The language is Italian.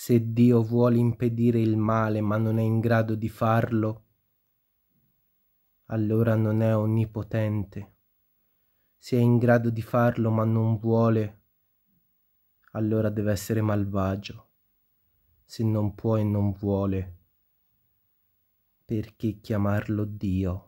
se Dio vuole impedire il male ma non è in grado di farlo, allora non è onnipotente. Se è in grado di farlo ma non vuole, allora deve essere malvagio. Se non può e non vuole, perché chiamarlo Dio?